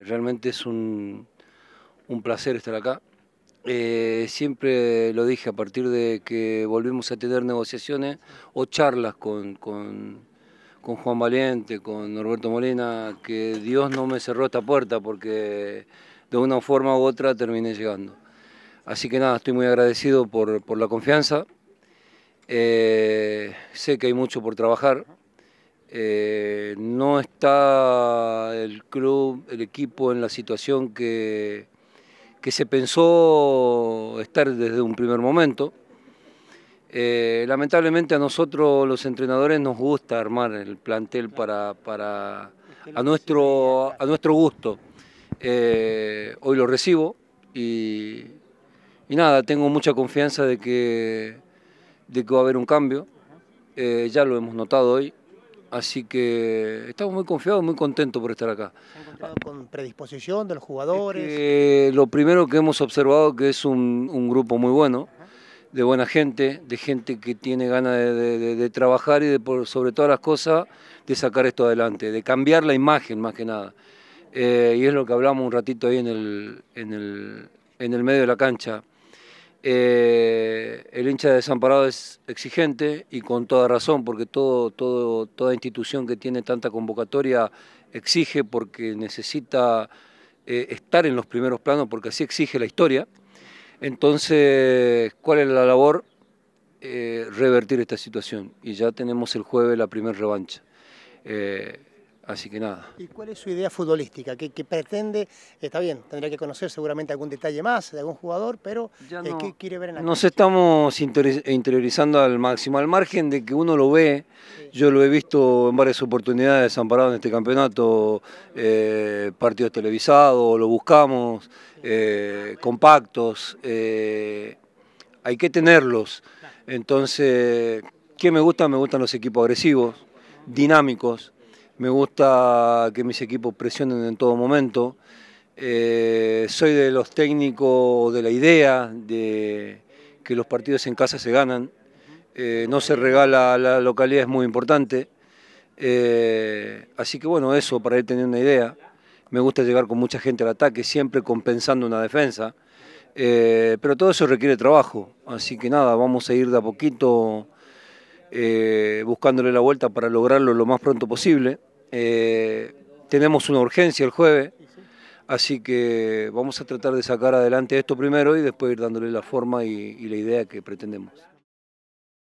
Realmente es un, placer estar acá. Eh, siempre lo dije, a partir de que volvimos a tener negociaciones o charlas con, Juan Valiente, con Norberto Molina, que Dios no me cerró esta puerta porque de una forma u otra terminé llegando. Así que nada, estoy muy agradecido por, la confianza. Eh, sé que hay mucho por trabajar. Eh, no está el club, el equipo en la situación que, que se pensó estar desde un primer momento. Eh, lamentablemente a nosotros los entrenadores nos gusta armar el plantel para, a, nuestro, a nuestro gusto. Eh, hoy lo recibo y, nada, tengo mucha confianza de que, de que va a haber un cambio. Eh, ya lo hemos notado hoy, Así que estamos muy confiados, muy contentos por estar acá. con predisposición de los jugadores? lo primero que hemos observado que es un, grupo muy bueno, de buena gente, de gente que tiene ganas de, trabajar y sobre todas las cosas de sacar esto adelante, de cambiar la imagen más que nada. Eh, y es lo que hablamos un ratito ahí en el, en el, medio de la cancha. Eh, el hincha de desamparado es exigente y con toda razón, porque todo, todo, toda institución que tiene tanta convocatoria exige porque necesita eh, estar en los primeros planos, porque así exige la historia. Entonces, ¿cuál es la labor? Eh, revertir esta situación. Y ya tenemos el jueves la primer revancha. Eh, Así que nada. ¿Y cuál es su idea futbolística? ¿Qué, pretende? Está bien, tendría que conocer seguramente algún detalle más de algún jugador, pero eh, ¿qué quiere ver en la Nos estamos interiorizando al máximo, al margen de que uno lo ve, yo lo he visto en varias oportunidades amparado en este campeonato, eh, partidos televisados, lo buscamos, eh, compactos, hay que tenerlos. Entonces, ¿qué me gusta? Me gustan los equipos agresivos, dinámicos me gusta que mis equipos presionen en todo momento. Eh, soy de los técnicos de la idea de que los partidos en casa se ganan. Eh, no se regala la localidad, es muy importante. Eh, así que bueno, eso para él tener una idea. Me gusta llegar con mucha gente al ataque, siempre compensando una defensa. pero todo eso requiere trabajo. Así que nada, vamos a ir de a poquito buscándole la vuelta para lograrlo lo más pronto posible. Eh, tenemos una urgencia el jueves, así que vamos a tratar de sacar adelante esto primero y después ir dándole la forma y la idea que pretendemos.